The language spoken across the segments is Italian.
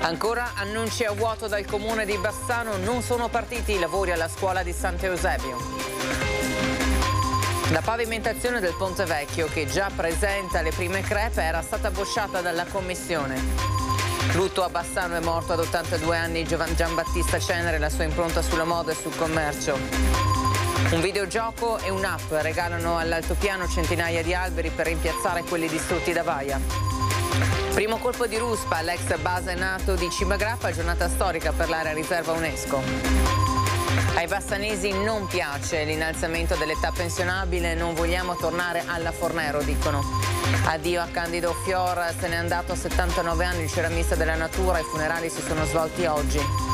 Ancora annunci a vuoto dal comune di Bassano, non sono partiti i lavori alla scuola di Sant'Eusebio. La pavimentazione del Ponte Vecchio, che già presenta le prime crepe, era stata bocciata dalla commissione. Lutto a Bassano è morto ad 82 anni Giovan Giambattista Cenere, la sua impronta sulla moda e sul commercio. Un videogioco e un'app regalano all'altopiano centinaia di alberi per rimpiazzare quelli distrutti da Vaia. Primo colpo di ruspa all'ex base NATO di Cimagrappa, giornata storica per l'area riserva UNESCO. Ai bassanesi non piace l'innalzamento dell'età pensionabile, non vogliamo tornare alla Fornero, dicono. Addio a Candido Fior, se n'è andato a 79 anni il ceramista della natura, i funerali si sono svolti oggi.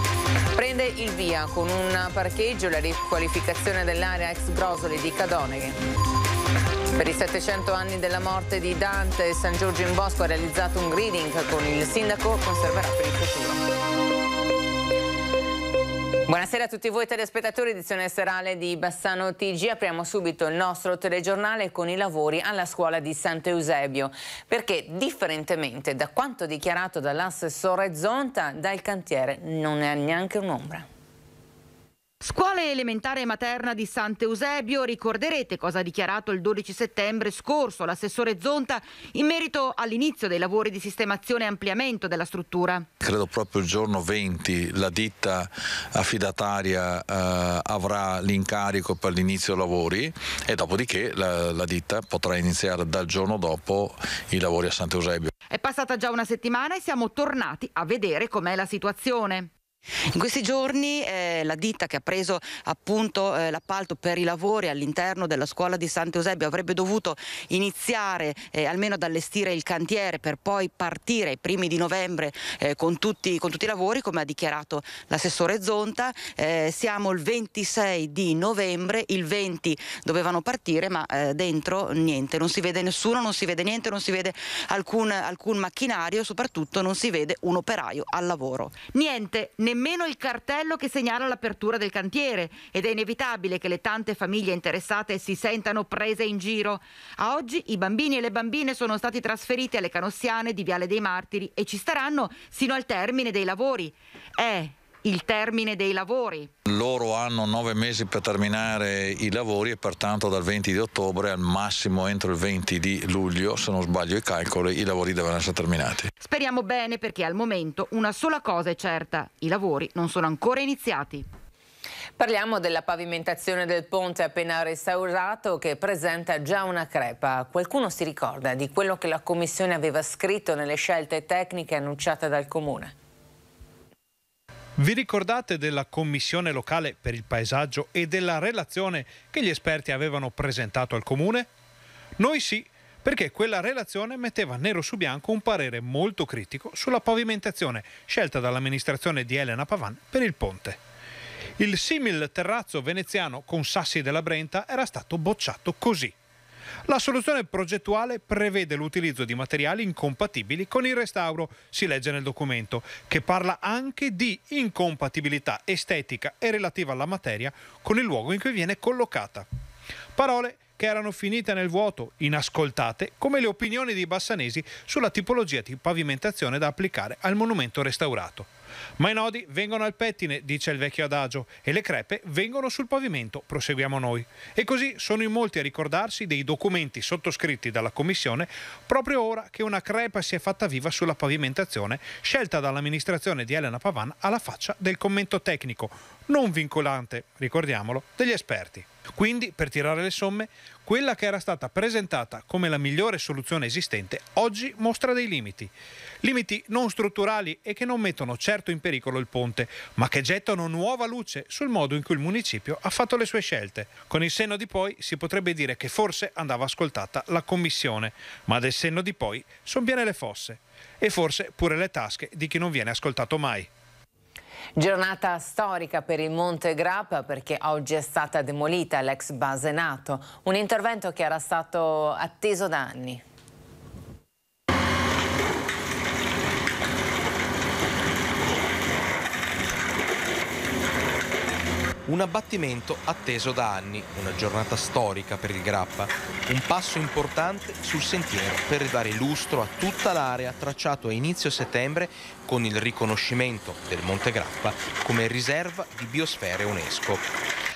Prende il via con un parcheggio la riqualificazione dell'area ex Grosoli di Cadoneghe. Per i 700 anni della morte di Dante, San Giorgio in Bosco ha realizzato un greeting con il sindaco, conserverà per il futuro. Buonasera a tutti voi telespettatori, edizione serale di Bassano TG. Apriamo subito il nostro telegiornale con i lavori alla scuola di Sant'Eusebio, perché differentemente da quanto dichiarato dall'assessore Zonta, dal cantiere non è neanche un'ombra. Scuola elementare e materna di Sant'Eusebio, ricorderete cosa ha dichiarato il 12 settembre scorso l'assessore Zonta in merito all'inizio dei lavori di sistemazione e ampliamento della struttura. Credo proprio il giorno 20 la ditta affidataria eh, avrà l'incarico per l'inizio dei lavori e dopodiché la, la ditta potrà iniziare dal giorno dopo i lavori a Sant'Eusebio. È passata già una settimana e siamo tornati a vedere com'è la situazione. In questi giorni eh, la ditta che ha preso appunto eh, l'appalto per i lavori all'interno della scuola di Sant'Eusebio avrebbe dovuto iniziare eh, almeno ad allestire il cantiere per poi partire ai primi di novembre eh, con tutti, con, tutti, i lavori come ha dichiarato l'assessore Zonta. Eh, siamo il 26 di novembre, il 20 dovevano partire ma eh, dentro niente, non si vede nessuno, non si vede niente, non si vede alcun, alcun macchinario, soprattutto non si vede un operaio al lavoro. Niente, nemmeno nemmeno il cartello che segnala l'apertura del cantiere ed è inevitabile che le tante famiglie interessate si sentano prese in giro. A oggi i bambini e le bambine sono stati trasferiti alle canossiane di Viale dei Martiri e ci staranno sino al termine dei lavori. È il termine dei lavori. Loro hanno nove mesi per terminare i lavori e pertanto dal 20 di ottobre al massimo entro il 20 di luglio, se non sbaglio i calcoli, i lavori devono essere terminati. Speriamo bene perché al momento una sola cosa è certa, i lavori non sono ancora iniziati. Parliamo della pavimentazione del ponte appena restaurato che presenta già una crepa. Qualcuno si ricorda di quello che la Commissione aveva scritto nelle scelte tecniche annunciate dal Comune? Vi ricordate della commissione locale per il paesaggio e della relazione che gli esperti avevano presentato al comune? Noi sì, perché quella relazione metteva nero su bianco un parere molto critico sulla pavimentazione scelta dall'amministrazione di Elena Pavan per il ponte. Il simil terrazzo veneziano con sassi della Brenta era stato bocciato così. La soluzione progettuale prevede l'utilizzo di materiali incompatibili con il restauro, si legge nel documento, che parla anche di incompatibilità estetica e relativa alla materia con il luogo in cui viene collocata. Parole che erano finite nel vuoto, inascoltate, come le opinioni dei Bassanesi sulla tipologia di pavimentazione da applicare al monumento restaurato. Ma i nodi vengono al pettine, dice il vecchio adagio, e le crepe vengono sul pavimento, proseguiamo noi. E così sono in molti a ricordarsi dei documenti sottoscritti dalla Commissione proprio ora che una crepa si è fatta viva sulla pavimentazione scelta dall'amministrazione di Elena Pavan alla faccia del commento tecnico non vincolante, ricordiamolo, degli esperti. Quindi, per tirare le somme, quella che era stata presentata come la migliore soluzione esistente oggi mostra dei limiti. Limiti non strutturali e che non mettono certo in pericolo il ponte, ma che gettano nuova luce sul modo in cui il municipio ha fatto le sue scelte. Con il senno di poi si potrebbe dire che forse andava ascoltata la commissione, ma del senno di poi sono son le fosse e forse pure le tasche di chi non viene ascoltato mai. Giornata storica per il Monte Grappa perché oggi è stata demolita l'ex base NATO, un intervento che era stato atteso da anni. Un abbattimento atteso da anni, una giornata storica per il Grappa, un passo importante sul sentiero per ridare lustro a tutta l'area tracciato a inizio settembre con il riconoscimento del Monte Grappa come riserva di biosfere UNESCO.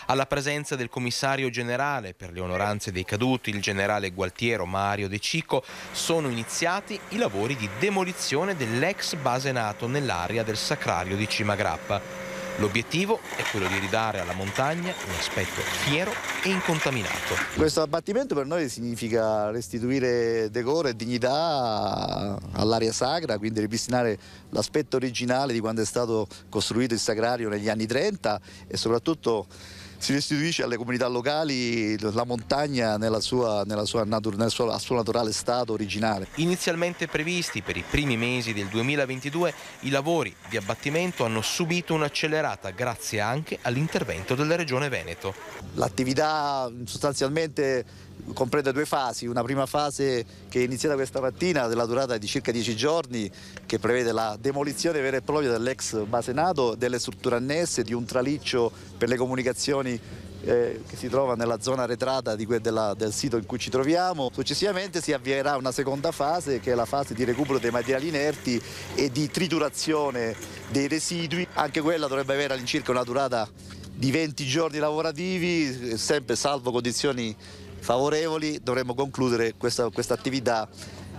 Alla presenza del commissario generale per le onoranze dei caduti, il generale Gualtiero Mario De Cicco, sono iniziati i lavori di demolizione dell'ex base NATO nell'area del Sacrario di Cima Grappa L'obiettivo è quello di ridare alla montagna un aspetto fiero e incontaminato. Questo abbattimento per noi significa restituire decoro e dignità all'area sacra, quindi ripristinare l'aspetto originale di quando è stato costruito il sagrario negli anni 30 e soprattutto si restituisce alle comunità locali la montagna nella sua, nella sua natur, nel suo, suo naturale stato originale. Inizialmente previsti per i primi mesi del 2022, i lavori di abbattimento hanno subito un'accelerata grazie anche all'intervento della Regione Veneto. L'attività sostanzialmente comprende due fasi, una prima fase che è iniziata questa mattina della durata di circa 10 giorni che prevede la demolizione vera e propria dell'ex Basenato, delle strutture annesse, di un traliccio per le comunicazioni eh, che si trova nella zona arretrata della, del sito in cui ci troviamo. Successivamente si avvierà una seconda fase che è la fase di recupero dei materiali inerti e di triturazione dei residui, anche quella dovrebbe avere all'incirca una durata di 20 giorni lavorativi, eh, sempre salvo condizioni favorevoli dovremmo concludere questa, questa attività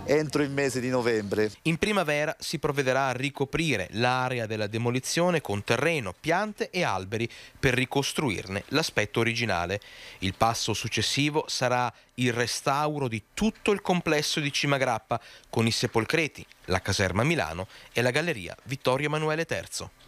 entro il mese di novembre. In primavera si provvederà a ricoprire l'area della demolizione con terreno, piante e alberi per ricostruirne l'aspetto originale. Il passo successivo sarà il restauro di tutto il complesso di Cimagrappa con i sepolcreti, la caserma Milano e la galleria Vittorio Emanuele III.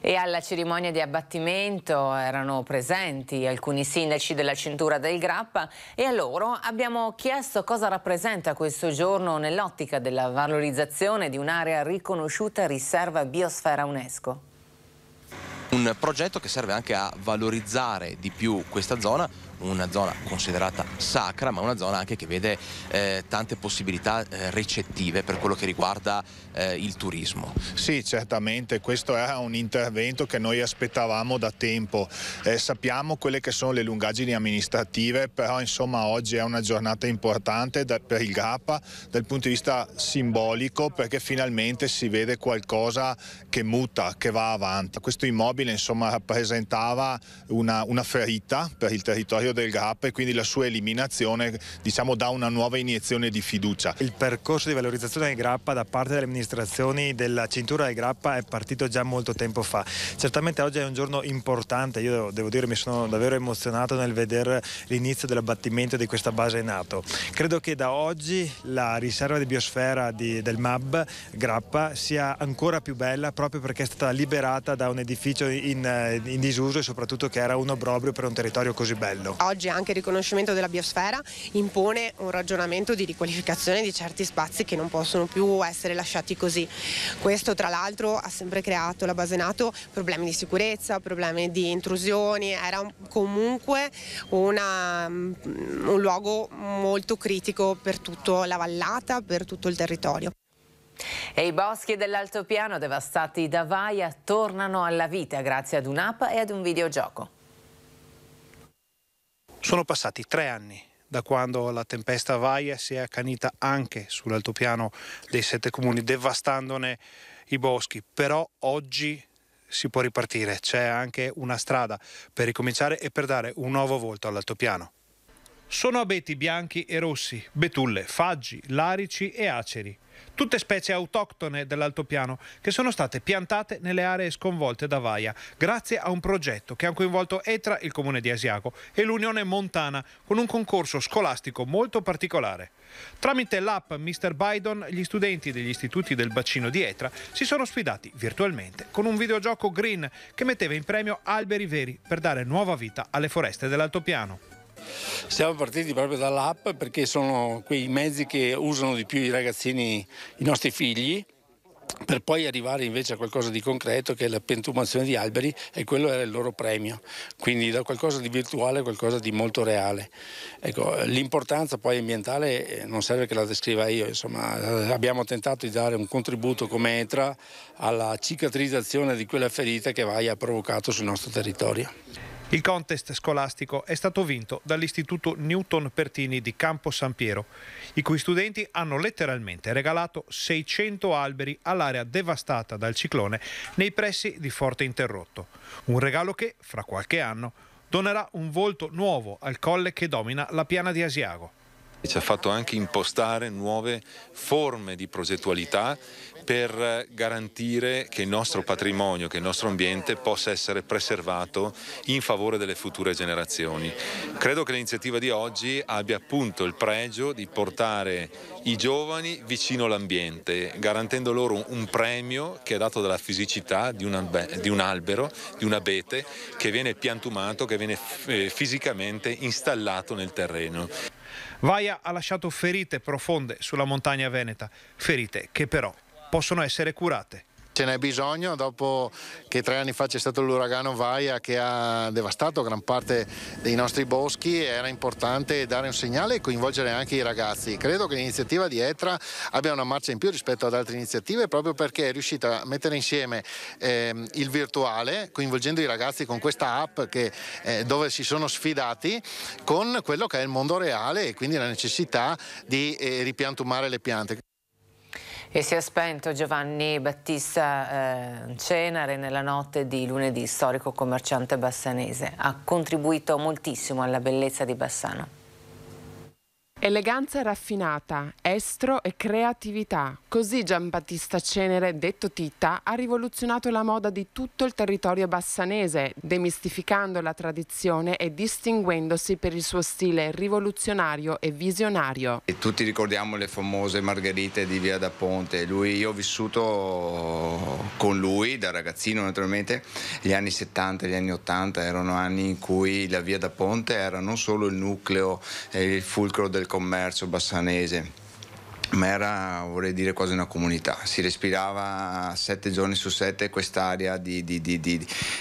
E alla cerimonia di abbattimento erano presenti alcuni sindaci della cintura del Grappa e a loro abbiamo chiesto cosa rappresenta questo giorno nell'ottica della valorizzazione di un'area riconosciuta riserva biosfera UNESCO. Un progetto che serve anche a valorizzare di più questa zona una zona considerata sacra, ma una zona anche che vede eh, tante possibilità eh, ricettive per quello che riguarda eh, il turismo. Sì, certamente, questo era un intervento che noi aspettavamo da tempo. Eh, sappiamo quelle che sono le lungaggini amministrative, però insomma oggi è una giornata importante da, per il GAPA dal punto di vista simbolico perché finalmente si vede qualcosa che muta, che va avanti. Questo immobile insomma rappresentava una, una ferita per il territorio contrario del gap e quindi la sua eliminazione diciamo, dà una nuova iniezione di fiducia. Il percorso di valorizzazione del grappa da parte delle amministrazioni della cintura del grappa è partito già molto tempo fa. Certamente oggi è un giorno importante, io devo dire mi sono davvero emozionato nel vedere l'inizio dell'abbattimento di questa base NATO. Credo che da oggi la riserva di biosfera di, del MAB Grappa sia ancora più bella proprio perché è stata liberata da un edificio in, in disuso e soprattutto che era un obbrobrio per un territorio così bello oggi anche il riconoscimento della biosfera impone un ragionamento di riqualificazione di certi spazi che non possono più essere lasciati così. Questo tra l'altro ha sempre creato la base Nato problemi di sicurezza, problemi di intrusioni, era comunque una, mm, un luogo molto critico per tutta la vallata, per tutto il territorio. E i boschi dell'altopiano devastati da Vaia tornano alla vita grazie ad un'app e ad un videogioco. Sono passati tre anni da quando la tempesta Vaia si è accanita anche sull'altopiano dei sette comuni, devastandone i boschi, però oggi si può ripartire, c'è anche una strada per ricominciare e per dare un nuovo volto all'altopiano. Sono abeti bianchi e rossi, betulle, faggi, larici e aceri tutte specie autoctone dell'altopiano che sono state piantate nelle aree sconvolte da Vaia, grazie a un progetto che ha coinvolto ETRA, il comune di Asiago, e l'Unione Montana, con un concorso scolastico molto particolare. Tramite l'app Mr. Biden, gli studenti degli istituti del bacino di ETRA si sono sfidati virtualmente con un videogioco green che metteva in premio alberi veri per dare nuova vita alle foreste dell'altopiano. Siamo partiti proprio dall'app perché sono quei mezzi che usano di più i ragazzini, i nostri figli per poi arrivare invece a qualcosa di concreto che è la pentumazione di alberi e quello era il loro premio, quindi da qualcosa di virtuale a qualcosa di molto reale. Ecco, l'importanza poi ambientale eh, non serve che la descriva io, insomma eh, abbiamo tentato di dare un contributo come ETRA alla cicatrizzazione di quella ferita che Vaia ha provocato sul nostro territorio. Il contest scolastico è stato vinto dall'Istituto Newton Pertini di Campo San Piero, i cui studenti hanno letteralmente regalato 600 alberi all'area devastata dal ciclone nei pressi di Forte Interrotto. Un regalo che, fra qualche anno, donerà un volto nuovo al colle che domina la piana di Asiago. Ci ha fatto anche impostare nuove forme di progettualità per garantire che il nostro patrimonio, che il nostro ambiente possa essere preservato in favore delle future generazioni. Credo che l'iniziativa di oggi abbia appunto il pregio di portare i giovani vicino all'ambiente, garantendo loro un premio che è dato dalla fisicità di un, albero, di un abete che viene piantumato, che viene eh, fisicamente installato nel terreno. Vaia ha lasciato ferite profonde sulla montagna veneta, ferite che però possono essere curate ce n'è bisogno dopo che tre anni fa c'è stato l'uragano Vaia che ha devastato gran parte dei nostri boschi, era importante dare un segnale e coinvolgere anche i ragazzi. Credo che l'iniziativa di ETRA abbia una marcia in più rispetto ad altre iniziative proprio perché è riuscita a mettere insieme eh, il virtuale, coinvolgendo i ragazzi con questa app che, eh, dove si sono sfidati, con quello che è il mondo reale e quindi la necessità di eh, ripiantumare le piante. E si è spento Giovanni Battista eh, Cenare nella notte di lunedì, storico commerciante bassanese. Ha contribuito moltissimo alla bellezza di Bassano. Eleganza raffinata, estro e creatività. Così Giambattista Cenere, detto Titta, ha rivoluzionato la moda di tutto il territorio bassanese, demistificando la tradizione e distinguendosi per il suo stile rivoluzionario e visionario. E tutti ricordiamo le famose margherite di Via da Ponte. Lui, io ho vissuto con lui da ragazzino naturalmente. Gli anni 70 e gli anni 80 erano anni in cui la Via da Ponte era non solo il nucleo, il fulcro del commercio bassanese. Ma era, vorrei dire, quasi una comunità. Si respirava sette giorni su sette quest'area di, di, di,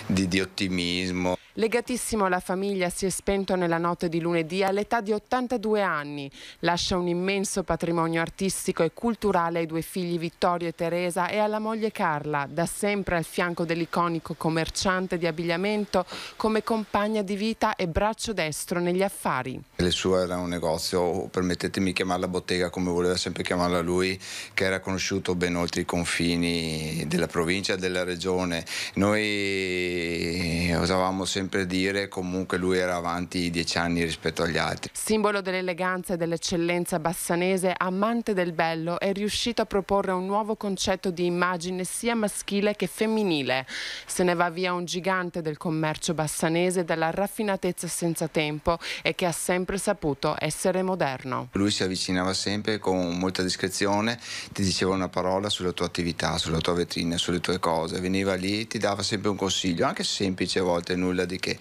di ottimismo. Legatissimo alla famiglia, si è spento nella notte di lunedì all'età di 82 anni. Lascia un immenso patrimonio artistico e culturale ai due figli Vittorio e Teresa e alla moglie Carla, da sempre al fianco dell'iconico commerciante di abbigliamento come compagna di vita e braccio destro negli affari. Le sue era un negozio, permettetemi di chiamarla bottega come voleva sempre chiamarla lui, che era conosciuto ben oltre i confini della provincia e della regione. Noi eh, usavamo sempre sempre dire comunque lui era avanti dieci anni rispetto agli altri. Simbolo dell'eleganza e dell'eccellenza bassanese, amante del bello, è riuscito a proporre un nuovo concetto di immagine sia maschile che femminile. Se ne va via un gigante del commercio bassanese dalla raffinatezza senza tempo e che ha sempre saputo essere moderno. Lui si avvicinava sempre con molta discrezione, ti diceva una parola sulla tua attività, sulla tua vetrina, sulle tue cose, veniva lì, e ti dava sempre un consiglio, anche semplice a volte, nulla di dopodiché,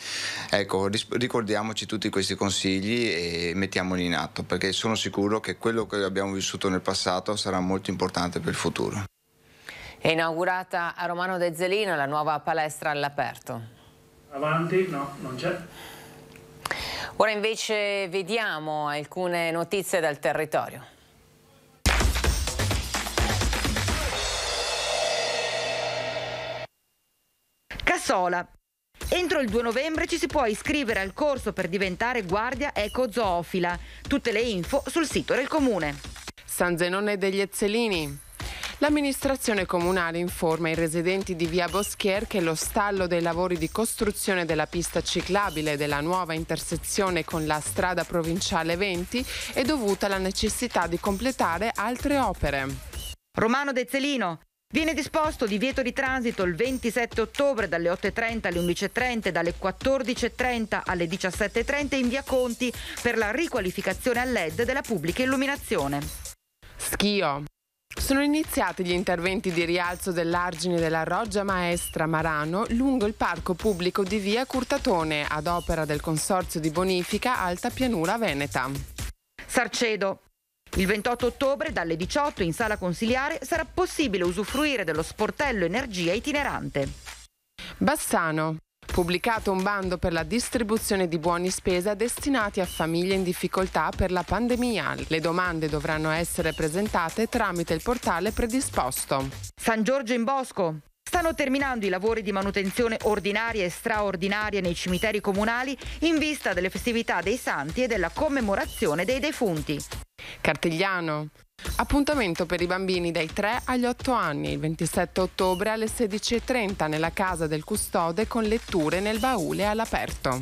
ecco, ricordiamoci tutti questi consigli e mettiamoli in atto, perché sono sicuro che quello che abbiamo vissuto nel passato sarà molto importante per il futuro. È inaugurata a Romano Dezzelino la nuova palestra all'aperto. Avanti? No, non c'è. Ora invece vediamo alcune notizie dal territorio. Cassola, Entro il 2 novembre ci si può iscrivere al corso per diventare guardia ecozoofila. Tutte le info sul sito del comune. San Zenone degli Ezzelini. L'amministrazione comunale informa i residenti di via Boschier che lo stallo dei lavori di costruzione della pista ciclabile della nuova intersezione con la strada provinciale 20 è dovuta alla necessità di completare altre opere. Romano De Zelino, Viene disposto divieto di transito il 27 ottobre dalle 8.30 alle 11.30 e dalle 14.30 alle 17.30 in via Conti per la riqualificazione a LED della pubblica illuminazione. Schio. Sono iniziati gli interventi di rialzo dell'argine della Roggia Maestra Marano lungo il parco pubblico di via Curtatone ad opera del Consorzio di Bonifica Alta Pianura Veneta. Sarcedo. Il 28 ottobre dalle 18 in sala consiliare sarà possibile usufruire dello sportello energia itinerante. Bassano pubblicato un bando per la distribuzione di buoni spesa destinati a famiglie in difficoltà per la pandemia. Le domande dovranno essere presentate tramite il portale predisposto. San Giorgio in Bosco. Stanno terminando i lavori di manutenzione ordinaria e straordinaria nei cimiteri comunali in vista delle festività dei santi e della commemorazione dei defunti. Cartigliano. Appuntamento per i bambini dai 3 agli 8 anni, il 27 ottobre alle 16.30 nella casa del custode con letture nel baule all'aperto.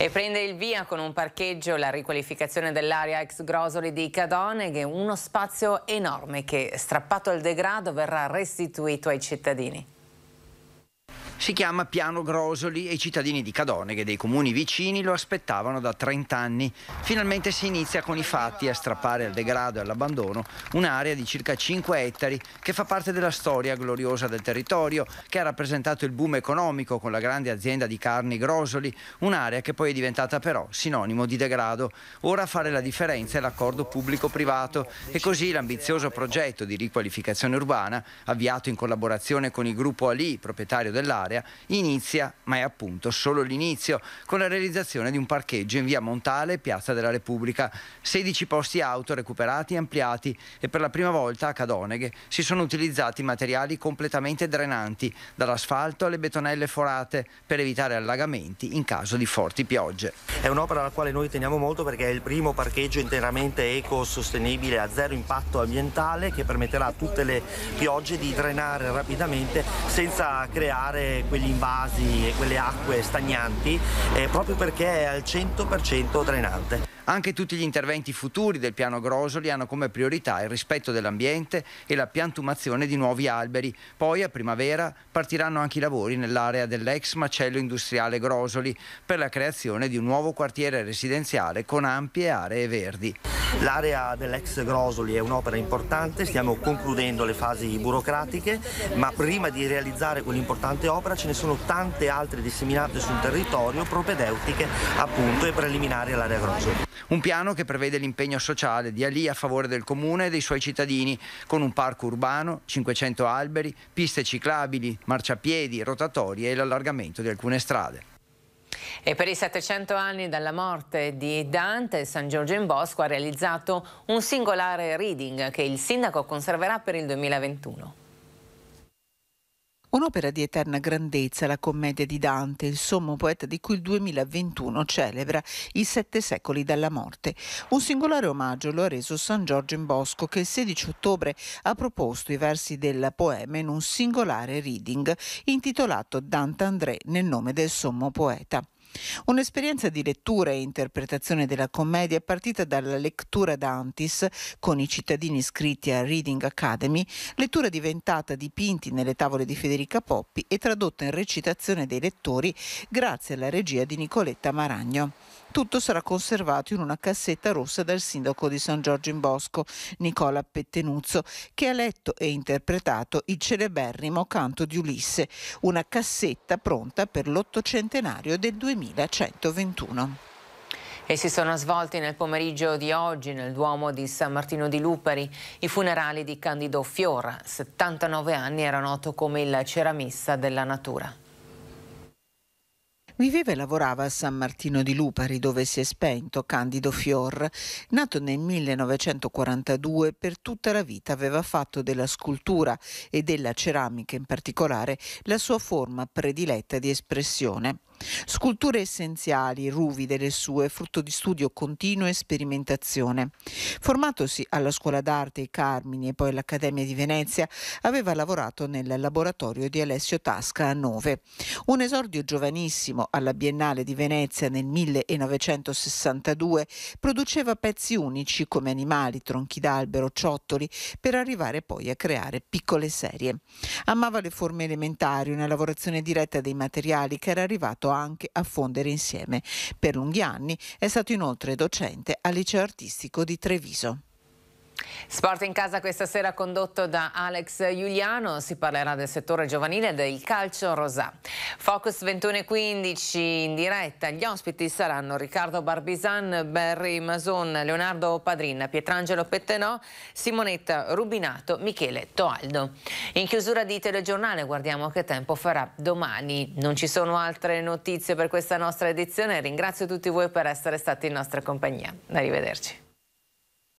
E prende il via con un parcheggio la riqualificazione dell'area ex Grosoli di Cadone, che è uno spazio enorme che, strappato al degrado, verrà restituito ai cittadini. Si chiama Piano Grosoli e i cittadini di Cadoneghe e dei comuni vicini lo aspettavano da 30 anni. Finalmente si inizia con i fatti a strappare al degrado e all'abbandono un'area di circa 5 ettari che fa parte della storia gloriosa del territorio, che ha rappresentato il boom economico con la grande azienda di carni Grosoli, un'area che poi è diventata però sinonimo di degrado. Ora a fare la differenza è l'accordo pubblico-privato e così l'ambizioso progetto di riqualificazione urbana, avviato in collaborazione con il gruppo Ali, proprietario dell'area, dell'area inizia, ma è appunto solo l'inizio, con la realizzazione di un parcheggio in via Montale, Piazza della Repubblica. 16 posti auto recuperati e ampliati e per la prima volta a Cadoneghe si sono utilizzati materiali completamente drenanti, dall'asfalto alle betonelle forate, per evitare allagamenti in caso di forti piogge. È un'opera alla quale noi teniamo molto perché è il primo parcheggio interamente ecosostenibile a zero impatto ambientale che permetterà a tutte le piogge di drenare rapidamente senza creare quegli invasi e quelle acque stagnanti eh, proprio perché è al 100% drenante. Anche tutti gli interventi futuri del piano Grosoli hanno come priorità il rispetto dell'ambiente e la piantumazione di nuovi alberi. Poi a primavera partiranno anche i lavori nell'area dell'ex macello industriale Grosoli per la creazione di un nuovo quartiere residenziale con ampie aree verdi. L'area dell'ex Grosoli è un'opera importante, stiamo concludendo le fasi burocratiche, ma prima di realizzare quell'importante opera ce ne sono tante altre disseminate sul territorio propedeutiche appunto e preliminari all'area Grosoli. Un piano che prevede l'impegno sociale di Ali a favore del comune e dei suoi cittadini, con un parco urbano, 500 alberi, piste ciclabili, marciapiedi, rotatorie e l'allargamento di alcune strade. E per i 700 anni dalla morte di Dante, San Giorgio in Bosco ha realizzato un singolare reading che il sindaco conserverà per il 2021. Un'opera di eterna grandezza, la commedia di Dante, il sommo poeta di cui il 2021 celebra i sette secoli dalla morte. Un singolare omaggio lo ha reso San Giorgio in Bosco, che il 16 ottobre ha proposto i versi del poema in un singolare reading intitolato Dante André nel nome del sommo poeta. Un'esperienza di lettura e interpretazione della commedia partita dalla lettura d'Antis con i cittadini iscritti a Reading Academy, lettura diventata dipinti nelle tavole di Federica Poppi e tradotta in recitazione dei lettori grazie alla regia di Nicoletta Maragno. Tutto sarà conservato in una cassetta rossa dal sindaco di San Giorgio in Bosco, Nicola Pettenuzzo, che ha letto e interpretato il celeberrimo canto di Ulisse, una cassetta pronta per l'ottocentenario del 2000. 3121. E si sono svolti nel pomeriggio di oggi nel Duomo di San Martino di Lupari i funerali di Candido Fior. 79 anni era noto come il ceramista della natura. Viveva e lavorava a San Martino di Lupari, dove si è spento Candido Fior. Nato nel 1942, per tutta la vita aveva fatto della scultura e della ceramica in particolare la sua forma prediletta di espressione. Sculture essenziali, ruvide le sue, frutto di studio continuo e sperimentazione. Formatosi alla Scuola d'Arte I Carmini e poi all'Accademia di Venezia, aveva lavorato nel laboratorio di Alessio Tasca a Nove. Un esordio giovanissimo alla Biennale di Venezia nel 1962 produceva pezzi unici come animali, tronchi d'albero, ciottoli, per arrivare poi a creare piccole serie. Amava le forme elementari, una lavorazione diretta dei materiali che era arrivato aiutato anche a fondere insieme. Per lunghi anni è stato inoltre docente al liceo artistico di Treviso. Sport in casa questa sera condotto da Alex Giuliano, si parlerà del settore giovanile del calcio rosà. Focus 21.15 in diretta, gli ospiti saranno Riccardo Barbisan, Barry Mason, Leonardo Padrin, Pietrangelo Pettenò, Simonetta Rubinato, Michele Toaldo. In chiusura di telegiornale guardiamo che tempo farà domani. Non ci sono altre notizie per questa nostra edizione, ringrazio tutti voi per essere stati in nostra compagnia. Arrivederci.